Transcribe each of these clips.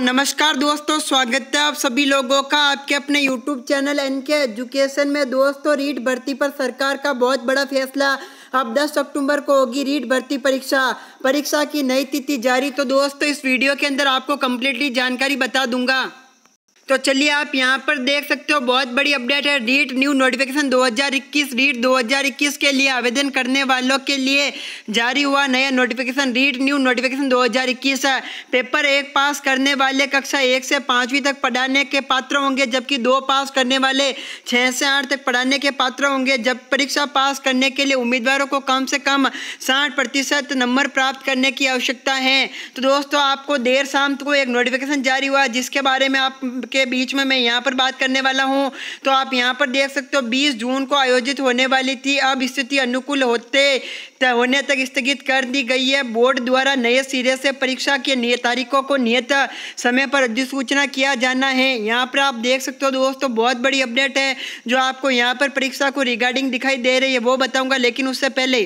नमस्कार दोस्तों स्वागत है आप सभी लोगों का आपके अपने YouTube channel N K Education में दोस्तों रीट भर्ती पर सरकार का बहुत बड़ा फैसला अब 10 अक्टूबर को होगी रीट भर्ती परीक्षा परीक्षा की नई तिथि जारी तो दोस्तों इस वीडियो के अंदर आपको कंप्लीटली जानकारी बता दूंगा तो चलिए आप यहाँ पर देख सकते हो बहुत बड़ी अपडेट है रीट न्यू नोटिफिकेशन 2021 रीट 2021 के लिए आवेदन करने वालों के लिए जारी हुआ नया नोटिफिकेशन रीट न्यू नोटिफिकेशन 2021 है पेपर एक पास करने वाले कक्षा एक से पाँचवीं तक पढ़ाने के पात्र होंगे जबकि दो पास करने वाले छः से आठ तक पढ़ाने के पात्र होंगे जब परीक्षा पास करने के लिए उम्मीदवारों को कम से कम साठ प्रतिशत नंबर प्राप्त करने की आवश्यकता है तो दोस्तों आपको देर शाम को एक नोटिफिकेशन जारी हुआ जिसके बारे में आप के बीच में मैं यहाँ पर बात करने वाला हूँ तो आप यहाँ पर देख सकते हो बीस जून को आयोजित होने वाली थी अब स्थिति अनुकूल होते होने तक स्थगित कर दी गई है बोर्ड द्वारा नए सिरे से परीक्षा की नियत तारीखों को नियत समय पर अधिसूचना किया जाना है यहाँ पर आप देख सकते हो दोस्तों बहुत बड़ी अपडेट है जो आपको यहाँ पर परीक्षा को रिगार्डिंग दिखाई दे रही है वो बताऊँगा लेकिन उससे पहले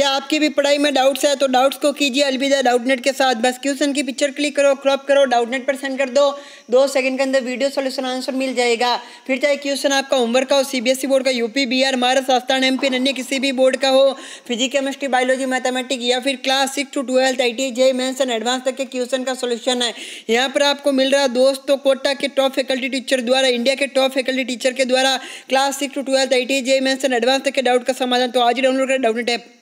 क्या आपकी भी पढ़ाई में डाउट्स है तो डाउट्स को कीजिए अलविदा डाउट नेट के साथ बस क्वेश्चन की पिक्चर क्लिक करो क्रॉप करो डाउट नेट पर सेंड कर दो दो सेकंड के अंदर वीडियो सोल्यूशन आंसर मिल जाएगा फिर चाहे क्वेश्चन आपका होमवर्क का हो सीबीएसई बोर्ड e का यूपी बिहार महाराष्ट्र संस्थान एम अन्य किसी भी बोर्ड का हो फिजिक केमिस्ट्री बायोलॉजी मैथमेटिक या फिर class six to twelfth I T J main advance तक के क्वेश्चन का सोल्यूशन है यहाँ पर आपको मिल रहा है दोस्तों कोटा के टॉप फैकल्टी टीचर द्वारा इंडिया के टॉप फैकल्टी टीचर के द्वारा class six to twelfth I T J mains advance तक के डाउट का समाधान तो आज ही डाउनलोड करें डाउट ऐप